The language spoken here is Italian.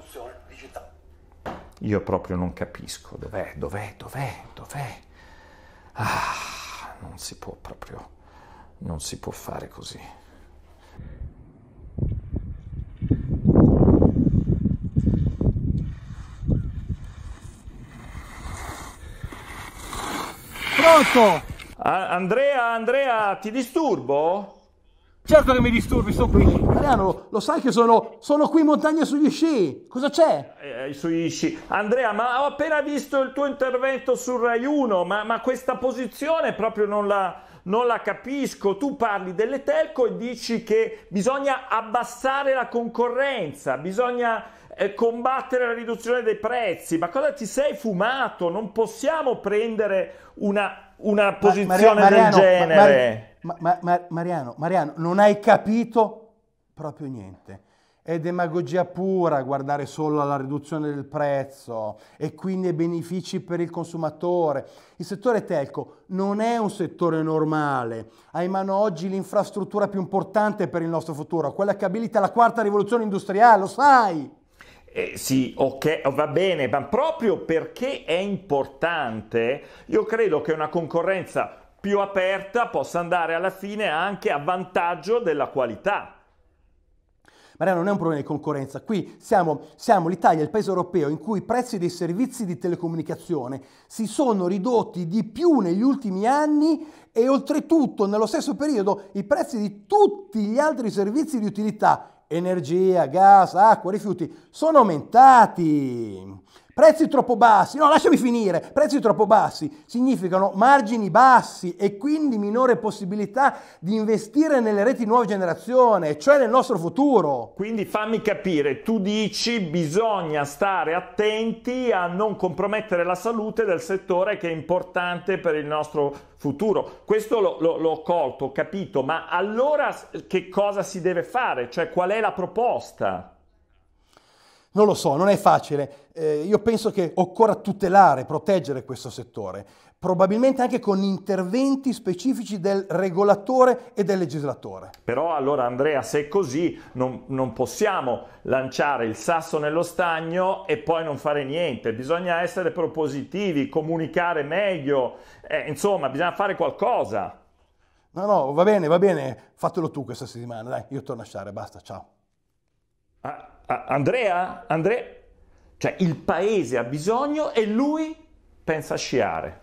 rivoluzione digitale. Io proprio non capisco dov'è, dov'è, dov'è, dov'è. Ah, non si può proprio, non si può fare così. Pronto? Andrea, Andrea, ti disturbo? Certo che mi disturbi, sto qui. Mariano, lo, sai che sono, sono, qui in montagna sugli sci. Cosa c'è? Eh, eh sugli sci. Andrea, ma ho appena visto il tuo intervento sul Rai 1, ma, ma questa posizione proprio non la, non la capisco. Tu parli delle telco e dici che bisogna abbassare la concorrenza, bisogna eh, combattere la riduzione dei prezzi. Ma cosa ti sei fumato? Non possiamo prendere una, una posizione Mar- Mariano, del genere. Mar- Mar- ma, ma, ma, Mariano, Mariano, non hai capito proprio niente. È demagogia pura guardare solo alla riduzione del prezzo e quindi ai benefici per il consumatore. Il settore telco non è un settore normale. Ha in mano oggi l'infrastruttura più importante per il nostro futuro, quella che abilita la quarta rivoluzione industriale, lo sai! Eh, sì, ok, va bene, ma proprio perché è importante, io credo che una concorrenza più aperta possa andare alla fine anche a vantaggio della qualità. Maria, non è un problema di concorrenza. Qui siamo, siamo l'Italia, il paese europeo in cui i prezzi dei servizi di telecomunicazione si sono ridotti di più negli ultimi anni e oltretutto nello stesso periodo i prezzi di tutti gli altri servizi di utilità, energia, gas, acqua, rifiuti, sono aumentati. Prezzi troppo bassi, no lasciami finire, prezzi troppo bassi significano margini bassi e quindi minore possibilità di investire nelle reti nuova generazione, cioè nel nostro futuro. Quindi fammi capire, tu dici bisogna stare attenti a non compromettere la salute del settore che è importante per il nostro futuro. Questo lo, lo, l'ho colto, ho capito, ma allora che cosa si deve fare? Cioè qual è la proposta? Non lo so, non è facile. Eh, io penso che occorra tutelare, proteggere questo settore, probabilmente anche con interventi specifici del regolatore e del legislatore. Però allora Andrea, se è così, non, non possiamo lanciare il sasso nello stagno e poi non fare niente. Bisogna essere propositivi, comunicare meglio, eh, insomma, bisogna fare qualcosa. No, no, va bene, va bene, fatelo tu questa settimana, dai, io torno a lasciare, basta, ciao. Andrea, Andrea, cioè il paese ha bisogno e lui pensa a sciare.